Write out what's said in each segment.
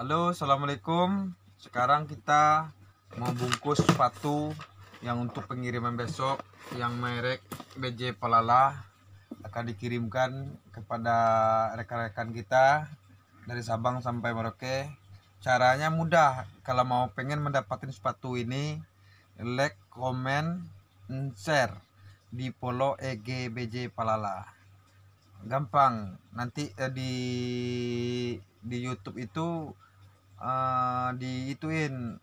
Halo, assalamualaikum. Sekarang kita mau bungkus sepatu yang untuk pengiriman besok yang merek BJ Palala akan dikirimkan kepada rekan-rekan kita dari Sabang sampai Merauke. Caranya mudah. Kalau mau pengen mendapatkan sepatu ini, like, comment, share di polo EG BJ Palala. Gampang. Nanti eh, di di YouTube itu uh, eh, ituin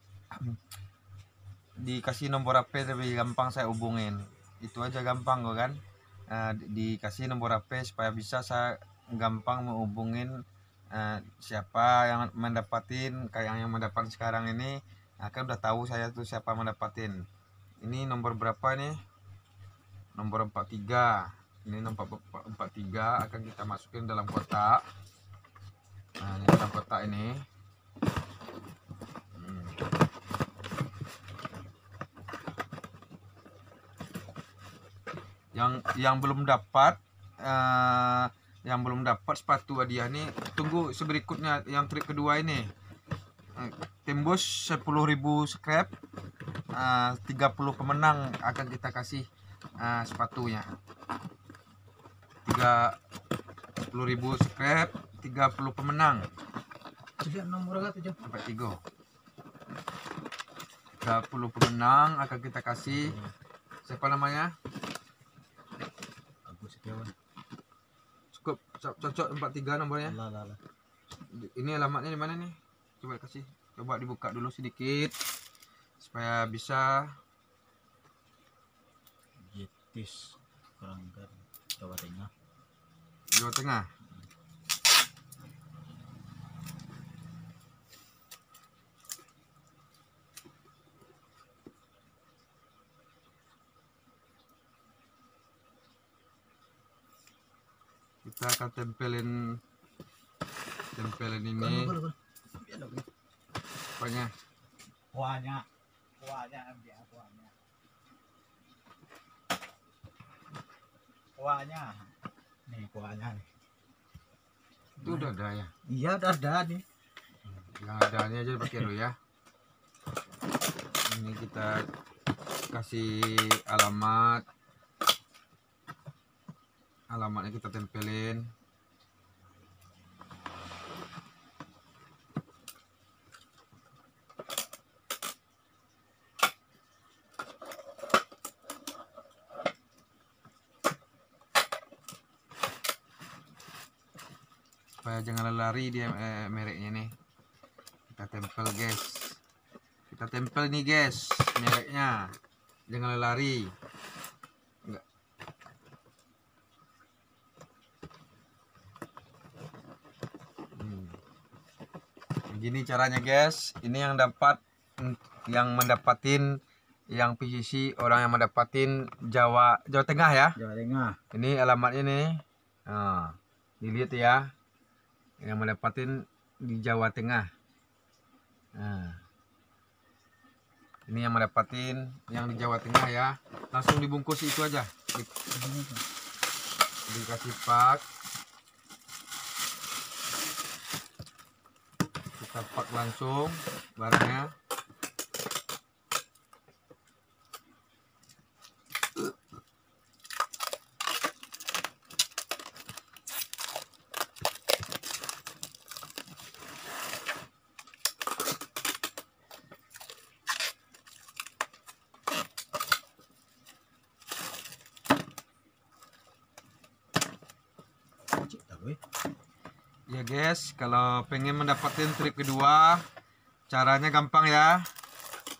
dikasih nomor HP lebih gampang saya hubungin itu aja gampang kok kan uh, dikasih nomor HP supaya bisa saya gampang menghubungin uh, siapa yang mendapatin kayak yang mendapat sekarang ini akan nah, udah tahu saya tuh siapa mendapatin ini nomor berapa nih nomor 43 ini nomor 43 akan kita masukin dalam kotak nah ini dalam kotak ini yang yang belum dapat uh, yang belum dapat sepatu hadiah nih tunggu seberikutnya yang trik kedua ini eh, tembus 10.000 scrap eh, uh, 30 pemenang akan kita kasih uh, sepatunya 3 10.000 scrap 30 pemenang jadi nomor agak tiga 30 pemenang akan kita kasih siapa namanya cukup cocok empat tiga nomornya lah, lah, ini alamatnya di mana nih coba kasih coba dibuka dulu sedikit supaya bisa jetis keranggan jawa tengah jawa tengah kita akan tempelin tempelin ini apanya kuahnya kuahnya ambil kuahnya kuahnya nih kuahnya nih itu udah ada ya iya udah ada nih yang ada ini aja pakai lo ya ini kita kasih alamat alamatnya kita tempelin supaya jangan lari dia eh, mereknya nih kita tempel guys kita tempel nih guys mereknya jangan lari Gini caranya guys ini yang dapat yang mendapatin yang PCC orang yang mendapatin Jawa Jawa Tengah ya Jawa Tengah ini alamat ini nah, dilihat ya yang mendapatin di Jawa Tengah nah, ini yang mendapatin yang di Jawa Tengah ya langsung dibungkus itu aja dikasih pak tampak langsung barangnya pengen mendapatkan trik kedua caranya gampang ya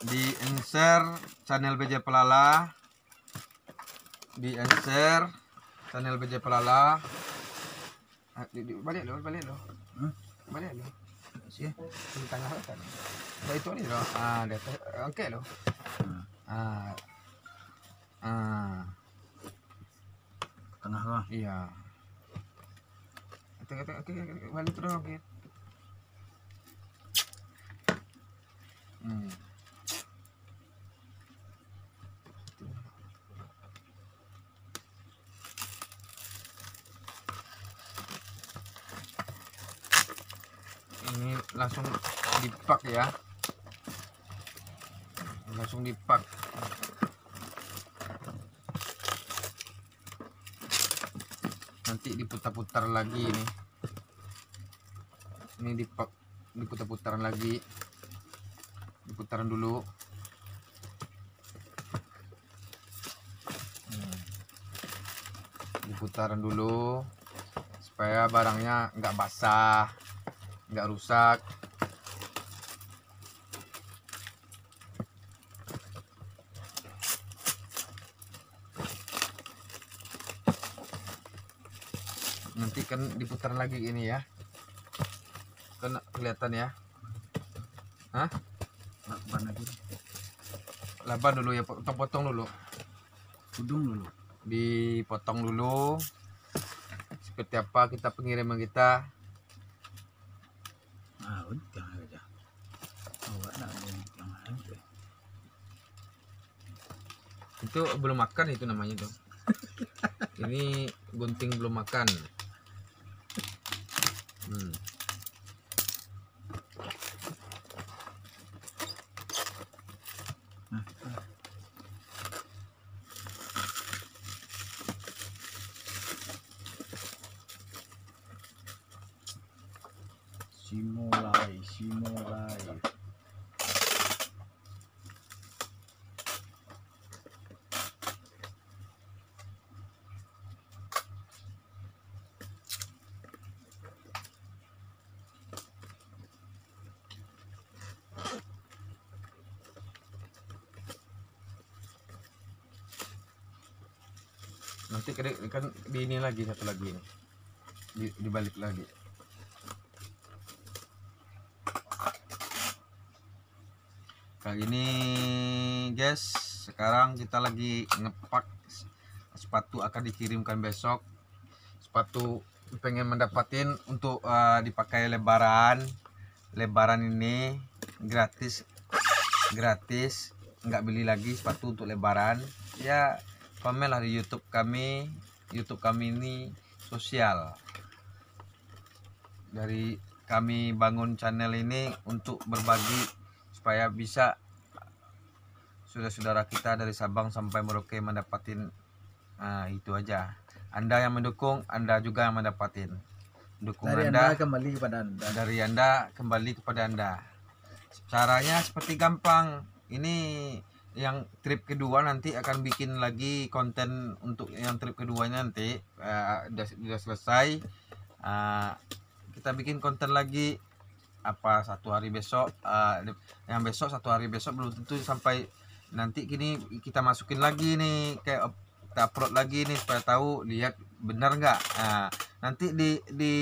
di insert channel BJ Pelala di insert channel BJ Pelala ah, balik lo balik lo hmm? balik lo sih ya? tengah kan itu nih lo ah dia oke lo ah ah tengah lah iya oke, oke, oke, balik oke, oke Hmm. ini langsung dipak ya langsung dipak nanti diputar-putar lagi ini ini dipak diputar-putar lagi diputaran dulu hmm. diputaran dulu supaya barangnya nggak basah nggak rusak nanti kan diputar lagi ini ya kena kelihatan ya Hah? laba lagi laba dulu ya potong-potong dulu tudung dulu dipotong dulu seperti apa kita pengiriman kita nah udah aja oh, Awak itu belum makan itu namanya tuh ini gunting belum makan hmm. nanti kan di ini lagi satu lagi ini di, dibalik lagi kali ini guys sekarang kita lagi ngepak sepatu akan dikirimkan besok sepatu pengen mendapatin untuk uh, dipakai lebaran lebaran ini gratis gratis nggak beli lagi sepatu untuk lebaran ya pamerlah di YouTube kami YouTube kami ini sosial dari kami bangun channel ini untuk berbagi supaya bisa saudara-saudara kita dari Sabang sampai Merauke mendapatin nah, itu aja Anda yang mendukung Anda juga yang mendapatin dukung dari anda, anda kembali kepada Anda dari Anda kembali kepada Anda caranya seperti gampang ini yang trip kedua nanti akan bikin lagi konten untuk yang trip keduanya nanti uh, udah, udah selesai uh, kita bikin konten lagi apa satu hari besok uh, yang besok satu hari besok belum tentu sampai nanti kini kita masukin lagi nih kayak kita upload lagi nih supaya tahu lihat benar nggak uh, nanti di di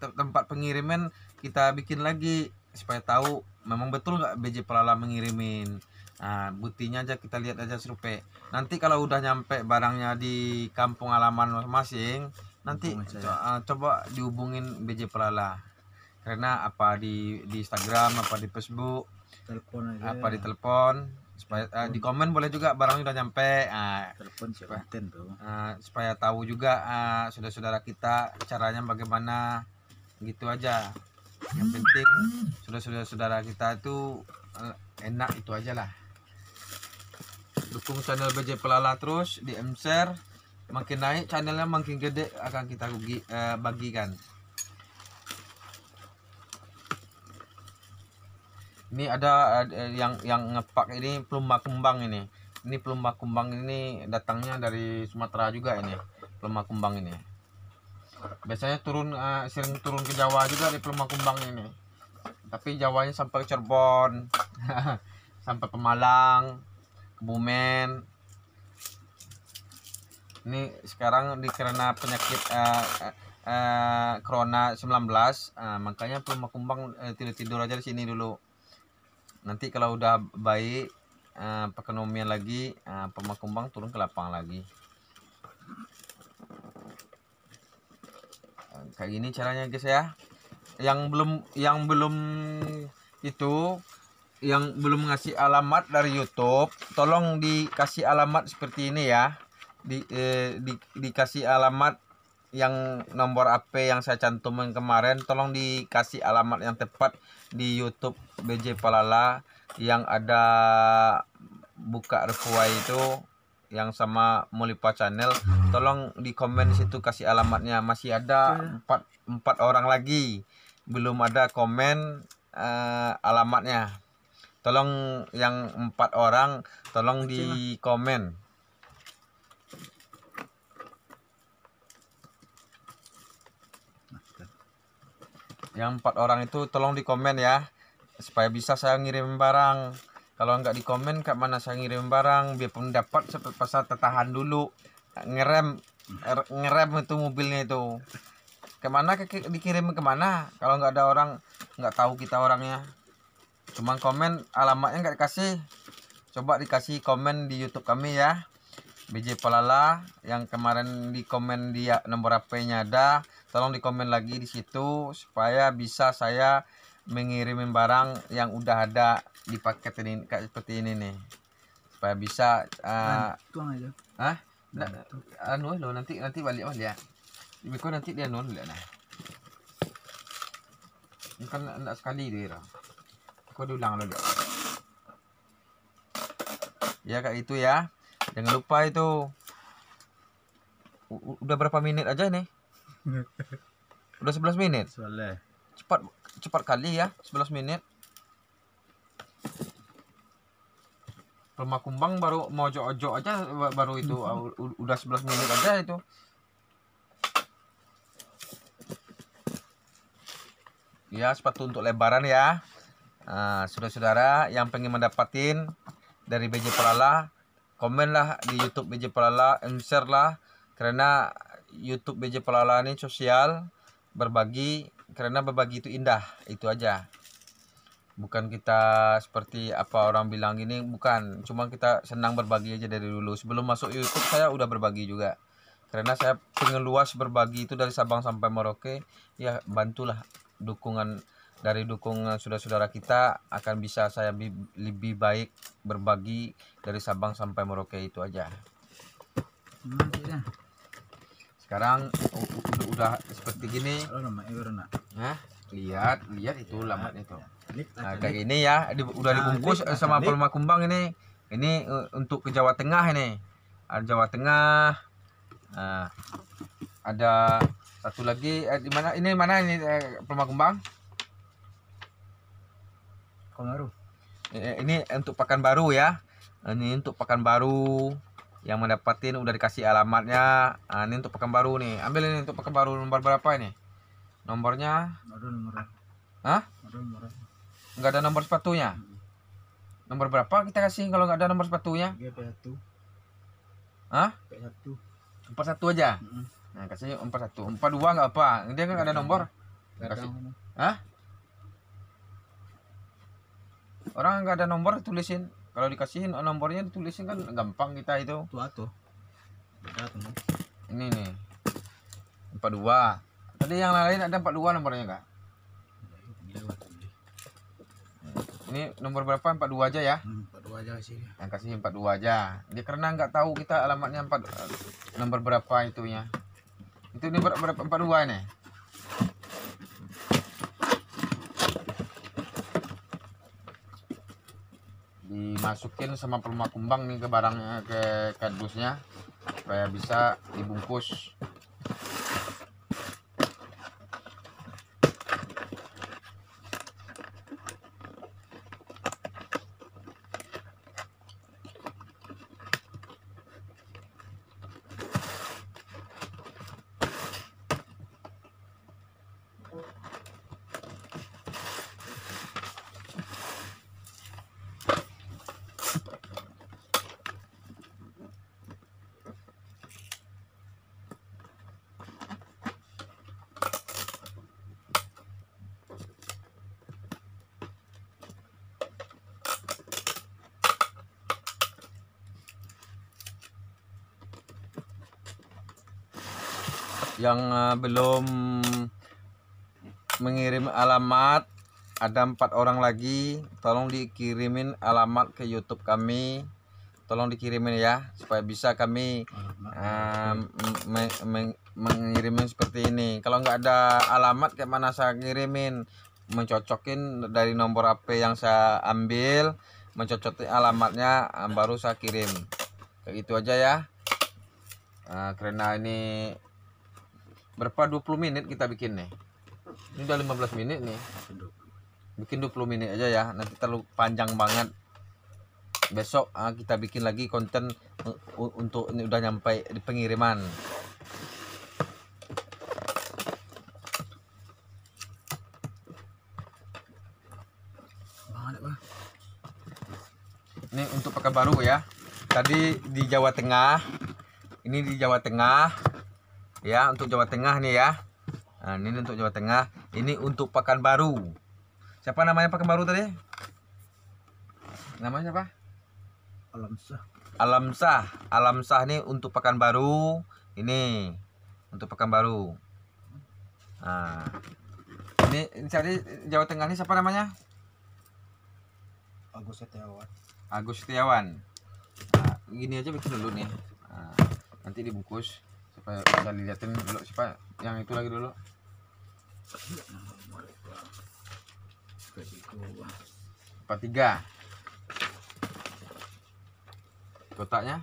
tempat pengiriman kita bikin lagi supaya tahu memang betul nggak BJ Pelala mengirimin Nah, buktinya aja kita lihat aja survei. Nanti kalau udah nyampe barangnya di kampung halaman masing-masing, nanti co ya. coba dihubungin BJ pelala Karena apa di di Instagram, apa di Facebook, telepon aja. Apa di telepon supaya uh, di komen boleh juga barangnya udah nyampe. Uh, telepon siapa uh, supaya tahu juga uh, saudara-saudara kita caranya bagaimana. Gitu aja. Yang penting saudara-saudara kita itu eh, enak itu aja lah dukung channel BJ Pelala terus di share makin naik channelnya makin gede akan kita rugi, eh, bagikan ini ada eh, yang yang ngepak ini pelumba kumbang ini ini pelumba kumbang ini datangnya dari Sumatera juga ini pelumba kumbang ini biasanya turun eh, sering turun ke Jawa juga di pelumba kumbang ini tapi Jawanya sampai Cirebon sampai Pemalang Kebumen ini sekarang dikarena penyakit uh, uh, corona 19 uh, makanya belum Kumbang uh, tidur tidur aja di sini dulu nanti kalau udah baik uh, perekonomian lagi uh, pemakumbang turun ke lapang lagi kayak gini caranya guys ya yang belum yang belum itu yang belum ngasih alamat dari YouTube, tolong dikasih alamat seperti ini ya. Di, eh, di dikasih alamat yang nomor HP yang saya cantumkan kemarin, tolong dikasih alamat yang tepat di YouTube BJ Palala yang ada buka refuai itu yang sama Mulipa Channel, tolong di komen situ kasih alamatnya. Masih ada empat empat orang lagi belum ada komen uh, alamatnya tolong yang empat orang tolong di komen yang empat orang itu tolong di komen ya supaya bisa saya ngirim barang kalau nggak di komen ke mana saya ngirim barang biarpun dapat pasal tertahan dulu ngerem er, ngerem itu mobilnya itu kemana ke, dikirim kemana kalau nggak ada orang nggak tahu kita orangnya cuman komen alamatnya nggak dikasih coba dikasih komen di YouTube kami ya BJ Palala yang kemarin di komen dia nomor HP-nya ada tolong di komen lagi di situ supaya bisa saya mengirimin barang yang udah ada di paket ini kayak seperti ini nih supaya bisa uh, ah anu lo nanti nanti balik balik ya Biko nanti dia nol anu, lihat nah ini kan enggak sekali dia aku diulang dulu ya kayak itu ya jangan lupa itu udah berapa menit aja nih udah 11 menit cepat cepat kali ya 11 menit rumah kumbang baru mau jojo aja baru itu udah 11 menit aja itu ya sepatu untuk lebaran ya sudah saudara-saudara yang pengen mendapatkan dari BJ pelala komenlah di YouTube BJ pelala share lah karena YouTube BJ pelala ini sosial berbagi karena berbagi itu indah, itu aja. Bukan kita seperti apa orang bilang ini, bukan. Cuma kita senang berbagi aja dari dulu. Sebelum masuk YouTube saya udah berbagi juga. Karena saya pengen luas berbagi itu dari Sabang sampai Merauke, ya bantulah dukungan dari dukungan eh, saudara-saudara kita akan bisa saya lebih baik berbagi dari Sabang sampai Merauke itu aja. Sekarang udah seperti gini. lihat, lihat itu iya, lambat itu. Nah, kayak ini ya, udah nah, dibungkus eh, sama pelma kumbang ini. Ini eh, untuk ke Jawa Tengah ini. Ada Jawa Tengah. Nah, ada satu lagi eh, di mana ini mana ini eh, pelma kumbang? baru. Eh, ini untuk pakan baru ya. Ini untuk pakan baru yang mendapatin udah dikasih alamatnya. Nah, ini untuk pakan baru nih. Ambil ini untuk baru nomor berapa ini? Nomornya? Baru nomor. Hah? Baru nomor. Enggak ada nomor sepatunya. Hmm. Nomor berapa kita kasih kalau nggak ada nomor sepatunya? Iya, P1. Hah? P1. 41 aja. Hmm. Nah, kasih 41. 42 enggak apa. Dia kan ada nomor. Kasih. Hah? orang nggak ada nomor tulisin kalau dikasihin oh, nomornya tulisin kan gampang kita itu tuh tuh ini nih empat dua tadi yang lain ada empat dua nomornya kak iya, iya, iya. ini nomor berapa empat dua aja ya hmm, empat dua aja sih yang kasih empat dua aja dia karena nggak tahu kita alamatnya empat nomor berapa itunya itu ini berapa empat dua nih masukin sama pelumas kumbang nih ke barangnya ke kardusnya supaya bisa dibungkus yang eh, belum mengirim alamat ada empat orang lagi tolong dikirimin alamat ke YouTube kami tolong dikirimin ya supaya bisa kami uh, eh, meng meng mengirimin seperti ini kalau nggak ada alamat kayak mana saya ngirimin mencocokin dari nomor HP yang saya ambil mencocokin alamatnya eh, baru saya kirim kayak gitu aja ya karena ini berapa 20 menit kita bikin nih ini udah 15 menit nih bikin 20 menit aja ya nanti terlalu panjang banget besok uh, kita bikin lagi konten untuk ini udah nyampe di pengiriman ini untuk pakai baru ya tadi di Jawa Tengah ini di Jawa Tengah ya untuk Jawa Tengah nih ya nah, ini untuk Jawa Tengah ini untuk Pakan Baru. siapa namanya Pakan Baru tadi namanya siapa Alamsah Alamsah Alamsah nih untuk Pakan Baru. ini untuk Pakan Baru. nah ini cari Jawa Tengah ini siapa namanya Agus Setiawan Agus Setiawan nah, gini aja bikin dulu nih nah, nanti dibungkus apa udah dilihatin dulu siapa yang itu lagi dulu empat tiga kotaknya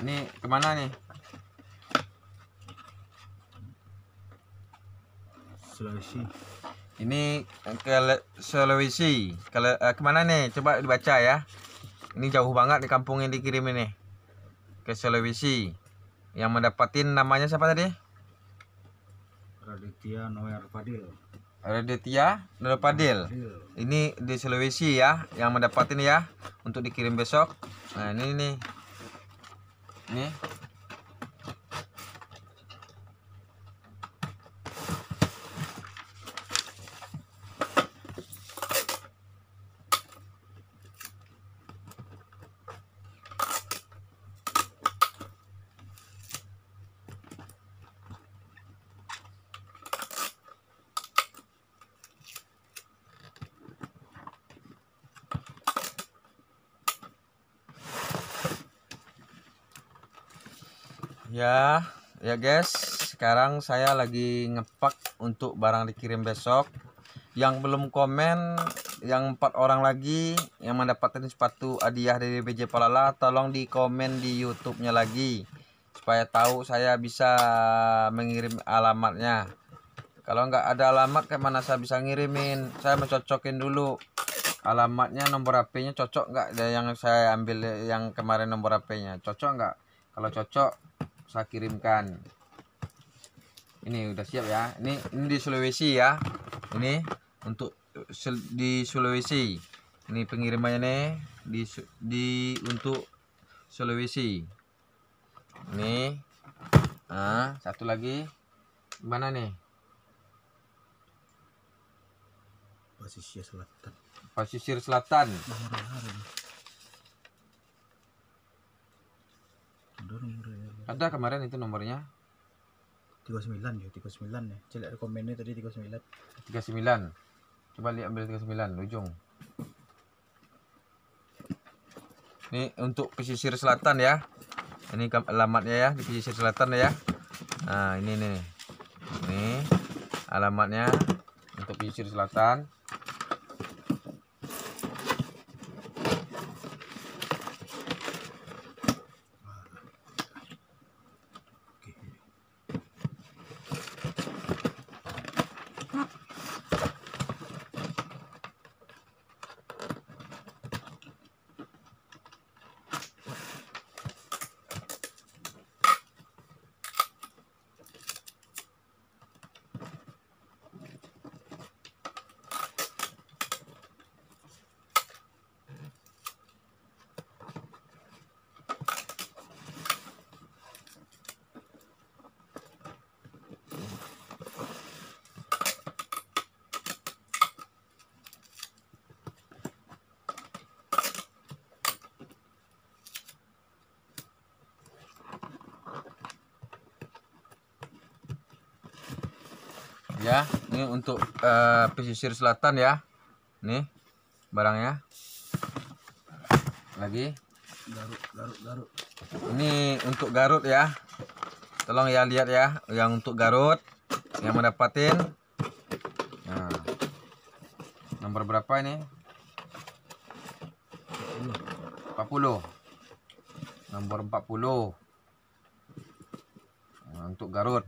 ini kemana nih Sulawesi. Ini eh, ke Sulawesi. Kalau uh, kemana nih? Coba dibaca ya. Ini jauh banget di kampung yang dikirim ini. Ke Sulawesi. Yang mendapatin namanya siapa tadi? Raditya Noer Padil. Raditya Noer Padil. Ini di Sulawesi ya, yang mendapatin ya untuk dikirim besok. Nah, ini nih. Nih. guys sekarang saya lagi ngepak untuk barang dikirim besok yang belum komen yang empat orang lagi yang mendapatkan sepatu hadiah dari BJ Palala tolong di komen di YouTube-nya lagi supaya tahu saya bisa mengirim alamatnya kalau nggak ada alamat kemana saya bisa ngirimin saya mencocokin dulu alamatnya nomor HP-nya cocok nggak yang saya ambil yang kemarin nomor HP-nya cocok nggak kalau cocok saya kirimkan ini udah siap ya ini ini di Sulawesi ya ini untuk di Sulawesi ini pengirimannya nih di di untuk Sulawesi ini nah satu lagi mana nih Pasisir Selatan Pasisir Selatan ada kemarin itu nomornya 39 ya 39 ya Celak rekomennya tadi 39 39 coba lihat ambil 39 ujung ini untuk pesisir selatan ya ini alamatnya ya di pesisir selatan ya nah ini nih ini alamatnya untuk pesisir selatan ya ini untuk uh, pesisir selatan ya nih barangnya lagi Garut Garut Garut ini untuk Garut ya tolong ya lihat ya yang untuk Garut yang mendapatin nah, nomor berapa ini 40 nomor 40 nah, untuk Garut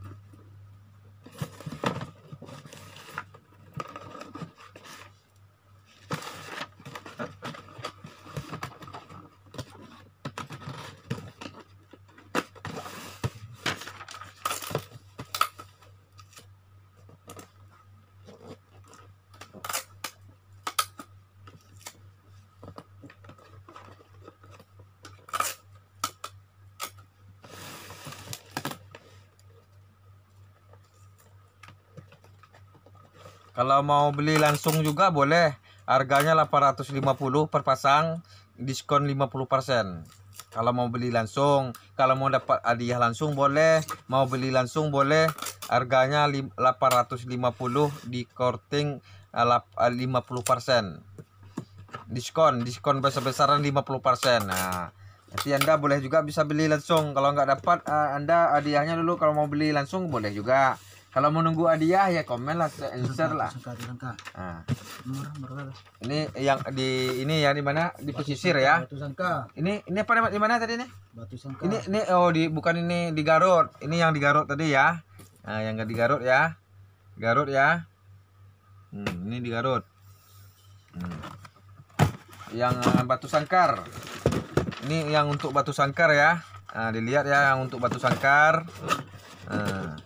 Kalau mau beli langsung juga boleh. Harganya 850 per pasang, diskon 50%. Kalau mau beli langsung, kalau mau dapat hadiah langsung boleh, mau beli langsung boleh. Harganya 850 di korting 50%. Eh, eh, diskon, diskon besar-besaran 50%. Nah, nanti Anda boleh juga bisa beli langsung. Kalau nggak dapat eh, Anda hadiahnya dulu kalau mau beli langsung boleh juga kalau mau nunggu hadiah ya komen lah share lah nah. ini yang di ini ya di mana di pesisir ya ini ini apa di mana tadi nih batu sangka ini ini oh di bukan ini di Garut ini yang di Garut tadi ya nah, yang di Garut ya Garut ya hmm, ini di Garut hmm. yang ah, batu sangkar ini yang untuk batu sangkar ya nah, dilihat ya yang untuk batu sangkar nah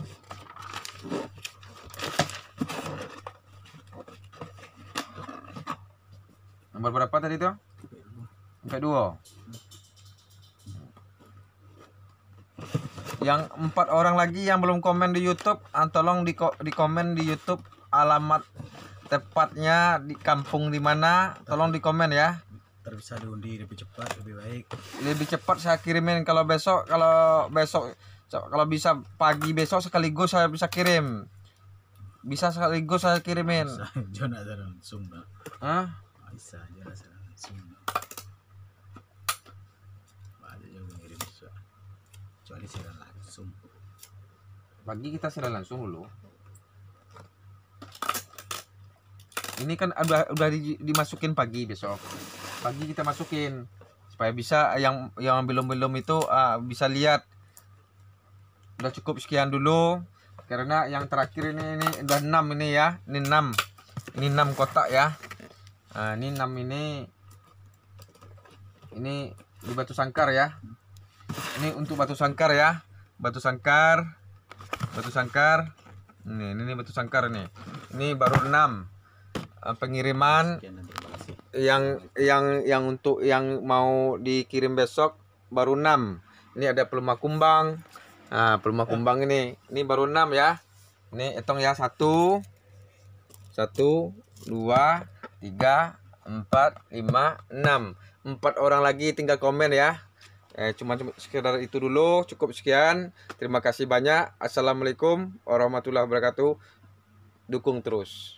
Nomor berapa tadi itu? Empat dua. Yang empat orang lagi yang belum komen di YouTube, ah, tolong di, di komen di YouTube alamat tepatnya di kampung di mana, tolong di komen ya. Terbisa diundi lebih cepat lebih baik. Lebih cepat saya kirimin kalau besok kalau besok kalau bisa pagi besok sekaligus saya bisa kirim. Bisa sekaligus saya kirimin. Jangan ada langsung, Hah? bisa jelas langsung banyak yang mengirim surat kecuali secara langsung pagi kita secara langsung dulu ini kan udah udah di, dimasukin pagi besok pagi kita masukin supaya bisa yang yang belum belum itu uh, bisa lihat udah cukup sekian dulu karena yang terakhir ini ini udah 6 ini ya ini 6 ini 6 kotak ya nah ini 6 ini ini di batu sangkar ya ini untuk batu sangkar ya batu sangkar batu sangkar ini ini, ini batu sangkar nih ini baru 6 ah, pengiriman yang yang yang untuk yang mau dikirim besok baru 6 ini ada pelumah kumbang nah pelumah kumbang ini ini baru 6 ya ini etong ya satu satu dua tiga empat lima enam empat orang lagi tinggal komen ya eh, cuma, cuma sekedar itu dulu cukup sekian terima kasih banyak assalamualaikum warahmatullahi wabarakatuh dukung terus